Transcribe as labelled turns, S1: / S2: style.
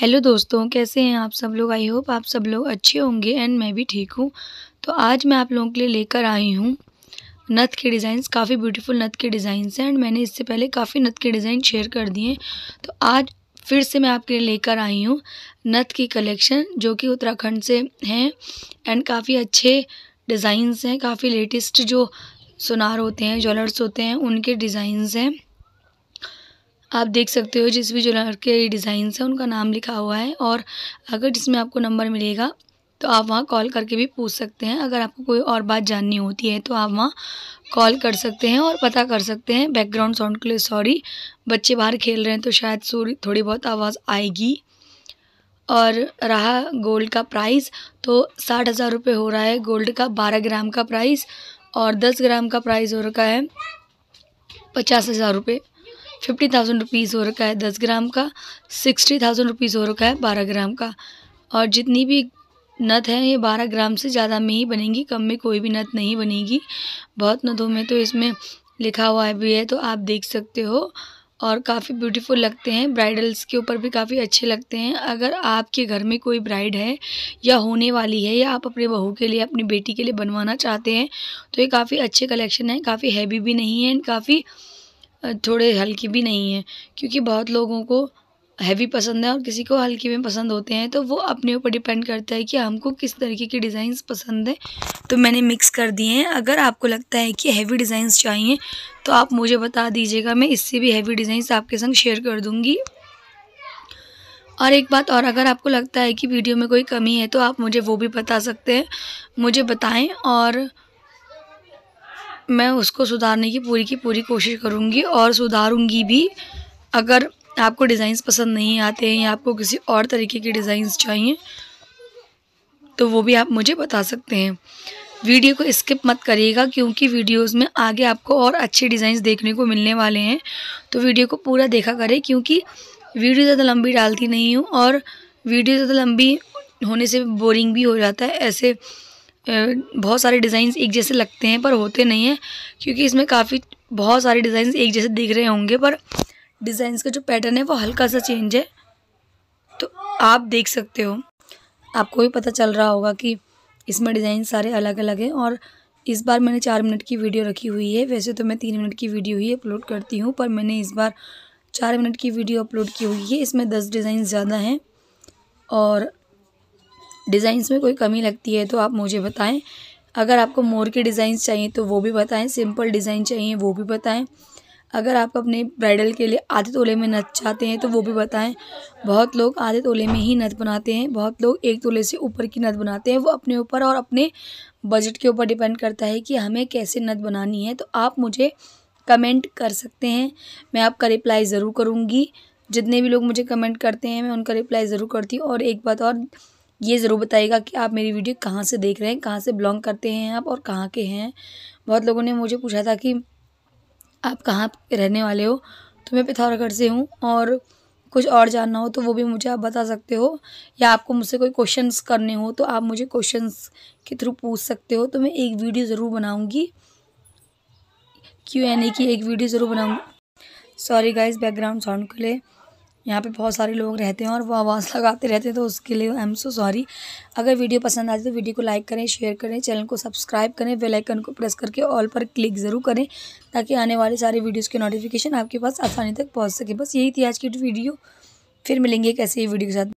S1: hello दोस्तों कैसे हैं आप सब लोग आई होप आप सब लोग अच्छे होंगे एंड मैं भी ठीक हूँ तो आज मैं आप लोगों के लिए लेकर आई हूँ नथ के डिज़ाइंस काफ़ी ब्यूटीफुल नथ के डिज़ाइंस हैं एंड मैंने इससे पहले काफ़ी नथ के डिज़ाइन शेयर कर दिए तो आज फिर से मैं आपके लिए लेकर आई हूँ नथ की कलेक्शन जो कि उत्तराखंड से हैं एंड काफ़ी अच्छे डिज़ाइंस हैं काफ़ी लेटेस्ट जो सुनार होते हैं ज्वेलर्स होते हैं उनके डिज़ाइंस हैं आप देख सकते हो जिस भी ज्वेलर के डिज़ाइंस हैं उनका नाम लिखा हुआ है और अगर जिसमें आपको नंबर मिलेगा तो आप वहाँ कॉल करके भी पूछ सकते हैं अगर आपको कोई और बात जाननी होती है तो आप वहाँ कॉल कर सकते हैं और पता कर सकते हैं बैकग्राउंड साउंड के लिए सॉरी बच्चे बाहर खेल रहे हैं तो शायद सूरी थोड़ी बहुत आवाज़ आएगी और रहा गोल्ड का प्राइस तो साठ हज़ार रुपये हो रहा है गोल्ड का बारह ग्राम का प्राइस और दस ग्राम का प्राइस हो रखा है पचास हज़ार रुपये फिफ्टी थाउजेंड रुपीज़ हो रखा है दस ग्राम का सिक्सटी थाउजेंड रुपीज़ हो रखा है बारह ग्राम का और जितनी भी नत है ये बारह ग्राम से ज़्यादा में ही बनेंगी कम में कोई भी नत नहीं बनेगी बहुत नतों में तो इसमें लिखा हुआ भी है तो आप देख सकते हो और काफ़ी ब्यूटीफुल लगते हैं ब्राइडल्स के ऊपर भी काफ़ी अच्छे लगते हैं अगर आपके घर में कोई ब्राइड है या होने वाली है या आप अपने बहू के लिए अपनी बेटी के लिए बनवाना चाहते हैं तो ये काफ़ी अच्छे कलेक्शन है काफ़ी हैवी भी नहीं है एंड काफ़ी थोड़े हल्की भी नहीं हैं क्योंकि बहुत लोगों को हैवी पसंद है और किसी को हल्की में पसंद होते हैं तो वो अपने ऊपर डिपेंड करता है कि हमको किस तरीके के डिज़ाइंस पसंद हैं तो मैंने मिक्स कर दिए हैं अगर आपको लगता है कि हैवी डिज़ाइंस चाहिए तो आप मुझे बता दीजिएगा मैं इससे भी हैवी डिज़ाइंस आपके संग शेयर कर दूँगी और एक बात और अगर आपको लगता है कि वीडियो में कोई कमी है तो आप मुझे वो भी बता सकते हैं मुझे बताएं और मैं उसको सुधारने की पूरी की पूरी कोशिश करूँगी और सुधारूँगी भी अगर आपको डिज़ाइंस पसंद नहीं आते हैं या आपको किसी और तरीके के डिज़ाइंस चाहिए तो वो भी आप मुझे बता सकते हैं वीडियो को स्किप मत करिएगा क्योंकि वीडियोस में आगे आपको और अच्छे डिज़ाइंस देखने को मिलने वाले हैं तो वीडियो को पूरा देखा करें क्योंकि वीडियो ज़्यादा लंबी डालती नहीं हूँ और वीडियो ज़्यादा लंबी होने से बोरिंग भी हो जाता है ऐसे बहुत सारे डिज़ाइंस एक जैसे लगते हैं पर होते नहीं हैं क्योंकि इसमें काफ़ी बहुत सारे डिज़ाइंस एक जैसे दिख रहे होंगे पर डिज़ाइंस का जो पैटर्न है वो हल्का सा चेंज है तो आप देख सकते हो आपको भी पता चल रहा होगा कि इसमें डिज़ाइन सारे अलग अलग हैं और इस बार मैंने चार मिनट की वीडियो रखी हुई है वैसे तो मैं तीन मिनट की वीडियो ही अपलोड करती हूँ पर मैंने इस बार चार मिनट की वीडियो अपलोड की हुई है इसमें दस डिज़ाइन ज़्यादा हैं और डिज़ाइंस में कोई कमी लगती है तो आप मुझे बताएं अगर आपको मोर के डिज़ाइंस चाहिए तो वो भी बताएं सिंपल डिज़ाइन चाहिए वो भी बताएं अगर आप अपने ब्राइडल के लिए आधे तोले में नथ चाहते हैं तो वो भी बताएं बहुत लोग आधे तोले में ही नथ बनाते हैं बहुत लोग एक तोले से ऊपर की नथ बनाते हैं वो अपने ऊपर और अपने बजट के ऊपर डिपेंड करता है कि हमें कैसे नथ बनानी है तो आप मुझे कमेंट कर सकते हैं मैं आपका रिप्लाई ज़रूर करूँगी जितने भी लोग मुझे कमेंट करते हैं मैं उनका रिप्लाई ज़रूर करती हूँ और एक बात और ये ज़रूर बताइएगा कि आप मेरी वीडियो कहाँ से देख रहे हैं कहाँ से बिलोंग करते हैं आप और कहाँ के हैं बहुत लोगों ने मुझे पूछा था कि आप कहाँ रहने वाले हो तो मैं पिथौरागढ़ से हूँ और कुछ और जानना हो तो वो भी मुझे आप बता सकते हो या आपको मुझसे कोई क्वेश्चंस करने हो तो आप मुझे क्वेश्चंस के थ्रू पूछ सकते हो तो मैं एक वीडियो ज़रूर बनाऊँगी क्यों एन कि की एक वीडियो ज़रूर बनाऊँगी सॉरी गाइस बैकग्राउंड साउंड के लिए यहाँ पे बहुत सारे लोग रहते हैं और वो आवाज़ लगाते रहते हैं तो उसके लिए आई एम सो सॉरी अगर वीडियो पसंद आती तो वीडियो को लाइक करें शेयर करें चैनल को सब्सक्राइब करें बेल आइकन को प्रेस करके ऑल पर क्लिक ज़रूर करें ताकि आने वाले सारे वीडियोज़ के नोटिफिकेशन आपके पास आसानी तक पहुँच सके बस यही थी आज की वीडियो फिर मिलेंगे एक ऐसे ही वीडियो के साथ